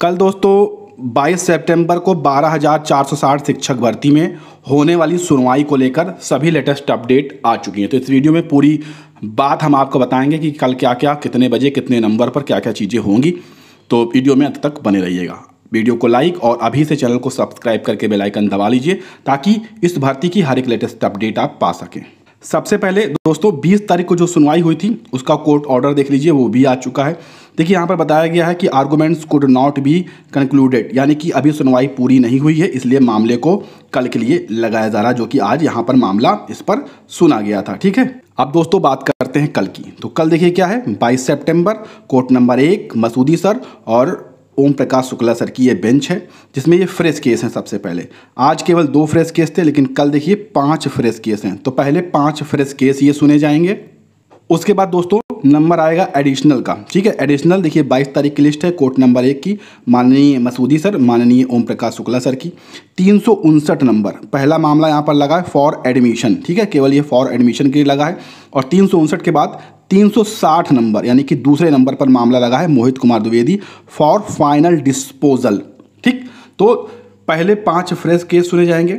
कल दोस्तों 22 सितंबर को 12,460 शिक्षक भर्ती में होने वाली सुनवाई को लेकर सभी लेटेस्ट अपडेट आ चुकी हैं तो इस वीडियो में पूरी बात हम आपको बताएंगे कि कल क्या क्या कितने बजे कितने नंबर पर क्या क्या चीज़ें होंगी तो वीडियो में अंत तक बने रहिएगा वीडियो को लाइक और अभी से चैनल को सब्सक्राइब करके बेलाइकन दबा लीजिए ताकि इस भर्ती की हर एक लेटेस्ट अपडेट आप पा सकें सबसे पहले दोस्तों 20 तारीख को जो सुनवाई हुई थी उसका कोर्ट ऑर्डर देख लीजिए वो भी आ चुका है देखिए यहाँ पर बताया गया है कि arguments could not be concluded यानी कि अभी सुनवाई पूरी नहीं हुई है इसलिए मामले को कल के लिए लगाया जा रहा जो कि आज यहाँ पर मामला इस पर सुना गया था ठीक है अब दोस्तों बात करते हैं कल की तो कल देखिए क्या है 22 सितंबर कोर्ट नंबर एक मसूदी सर और ओम प्रकाश शुक्ला सर की ये बेंच है जिसमें ये फ्रेश केस हैं सबसे पहले आज केवल दो फ्रेश केस थे लेकिन कल देखिए पांच फ्रेश केस हैं तो पहले पांच फ्रेश केस ये सुने जाएंगे उसके बाद दोस्तों नंबर आएगा एडिशनल का ठीक है एडिशनल देखिए 22 तारीख की लिस्ट है कोर्ट नंबर एक की माननीय मसूदी सर माननीय ओम प्रकाश शुक्ला सर की तीन नंबर पहला मामला यहाँ पर लगा है फॉर एडमिशन ठीक है केवल ये फॉर एडमिशन के लिए लगा है और तीन के बाद 360 नंबर यानी कि दूसरे नंबर पर मामला लगा है Mohit Kumar Dwivedi for final disposal ठीक तो पहले पाँच फ्रेश केस सुने जाएंगे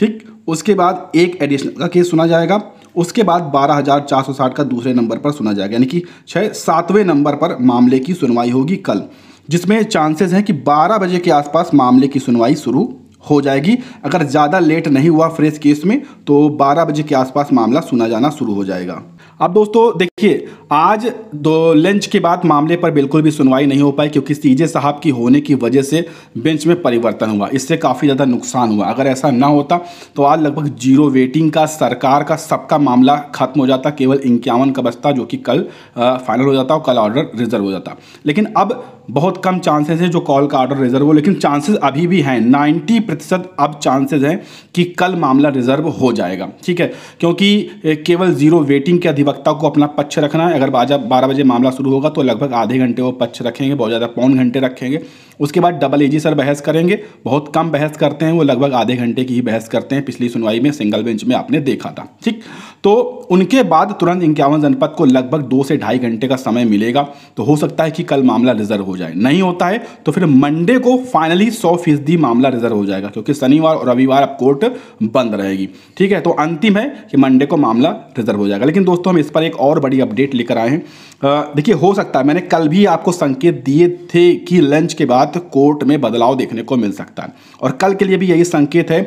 ठीक उसके बाद एक एडिशनल का केस सुना जाएगा उसके बाद 12,460 का दूसरे नंबर पर सुना जाएगा यानी कि छः सातवें नंबर पर मामले की सुनवाई होगी कल जिसमें चांसेस हैं कि 12 बजे के आसपास मामले की सुनवाई शुरू हो जाएगी अगर ज़्यादा लेट नहीं हुआ फ्रेश केस में तो 12 बजे के आसपास मामला सुना जाना शुरू हो जाएगा अब दोस्तों देखिए आज दो लंच के बाद मामले पर बिल्कुल भी सुनवाई नहीं हो पाई क्योंकि सीजे साहब की होने की वजह से बेंच में परिवर्तन हुआ इससे काफ़ी ज़्यादा नुकसान हुआ अगर ऐसा ना होता तो आज लगभग जीरो वेटिंग का सरकार का सबका मामला खत्म हो जाता केवल इक्यावन का बस्ता जो कि कल फाइनल हो जाता और कल ऑर्डर रिजर्व हो जाता लेकिन अब बहुत कम चांसेस हैं जो कॉल का ऑर्डर रिजर्व हो लेकिन चांसेस अभी भी हैं नाइन्टी प्रतिशत अब चांसेस हैं कि कल मामला रिजर्व हो जाएगा ठीक है क्योंकि केवल जीरो वेटिंग के अधिवक्ता को अपना पक्ष रखना है अगर बाजा बारह बजे मामला शुरू होगा तो लगभग आधे घंटे वो पक्ष रखेंगे बहुत ज़्यादा पौन घंटे रखेंगे उसके बाद डबल एजी सर बहस करेंगे बहुत कम बहस करते हैं वो लगभग आधे घंटे की ही बहस करते हैं पिछली सुनवाई में सिंगल बेंच में आपने देखा था ठीक तो उनके बाद तुरंत इक्यावन जनपद को लगभग दो से ढाई घंटे का समय मिलेगा तो हो सकता है कि कल मामला रिजर्व हो जाए नहीं होता है तो फिर मंडे को फाइनली सौ फीसदी मामला रिजर्व हो जाएगा क्योंकि शनिवार और रविवार अब कोर्ट बंद रहेगी ठीक है तो अंतिम है कि मंडे को मामला रिजर्व हो जाएगा लेकिन दोस्तों हम इस पर एक और बड़ी अपडेट लेकर आए हैं देखिए हो सकता है मैंने कल भी आपको संकेत दिए थे कि लंच के बाद कोर्ट में बदलाव देखने को मिल सकता है और कल के लिए भी यही संकेत है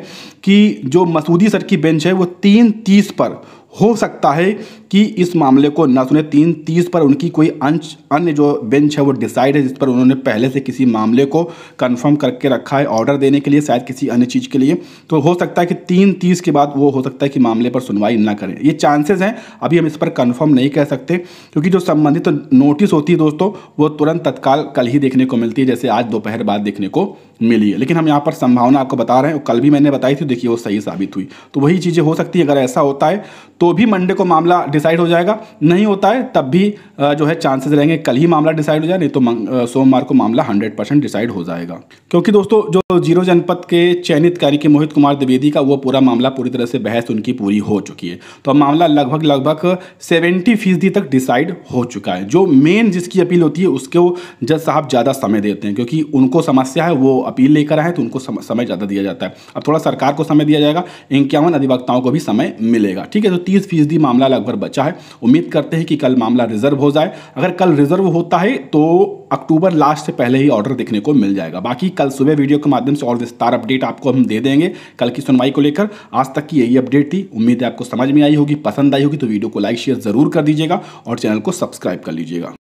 कि जो मसूदी सर की बेंच है वो तीन तीस पर हो सकता है कि इस मामले को न सुने तीन तीस पर उनकी कोई अंश अन्य जो बेंच है वो डिसाइड है जिस पर उन्होंने पहले से किसी मामले को कंफर्म करके रखा है ऑर्डर देने के लिए शायद किसी अन्य चीज़ के लिए तो हो सकता है कि तीन तीस के बाद वो हो सकता है कि मामले पर सुनवाई ना करें ये चांसेस हैं अभी हम इस पर कन्फर्म नहीं कह सकते क्योंकि जो संबंधित तो नोटिस होती है दोस्तों वो तुरंत तत्काल कल ही देखने को मिलती है जैसे आज दोपहर बाद देखने को मिली है लेकिन हम यहाँ पर संभावना आपको बता रहे हैं कल भी मैंने बताई थी देखिए वो सही साबित हुई तो वही चीज़ें हो सकती है अगर ऐसा होता है तो भी मंडे को मामला डिसाइड हो जाएगा नहीं होता है तब भी जो है चांसेस रहेंगे कल ही मामला डिसाइड हो जाए नहीं तो सोमवार को मामला हंड्रेड परसेंट डिसाइड हो जाएगा क्योंकि दोस्तों जो जीरो जनपद के चयनित कार्य के मोहित कुमार द्विवेदी का वो पूरा मामला पूरी तरह से बहस उनकी पूरी हो चुकी है तो मामला लगभग लगभग सेवेंटी फीसदी तक डिसाइड हो चुका है जो मेन जिसकी अपील होती है उसको जज साहब ज़्यादा समय देते हैं क्योंकि उनको समस्या है वो अपील लेकर आए तो उनको समय ज़्यादा दिया जाता है अब थोड़ा सरकार को समय दिया जाएगा इक्यावन अधिवक्ताओं को भी समय मिलेगा ठीक है तो तीस फीसदी मामला लगभग बचा है उम्मीद करते हैं कि कल मामला रिजर्व हो जाए अगर कल रिजर्व होता है तो अक्टूबर लास्ट से पहले ही ऑर्डर देखने को मिल जाएगा बाकी कल सुबह वीडियो के माध्यम से और विस्तार अपडेट आपको हम दे देंगे कल की सुनवाई को लेकर आज तक की यही अपडेट थी उम्मीद है आपको समझ में आई होगी पसंद आई होगी तो वीडियो को लाइक शेयर जरूर कर दीजिएगा और चैनल को सब्सक्राइब कर लीजिएगा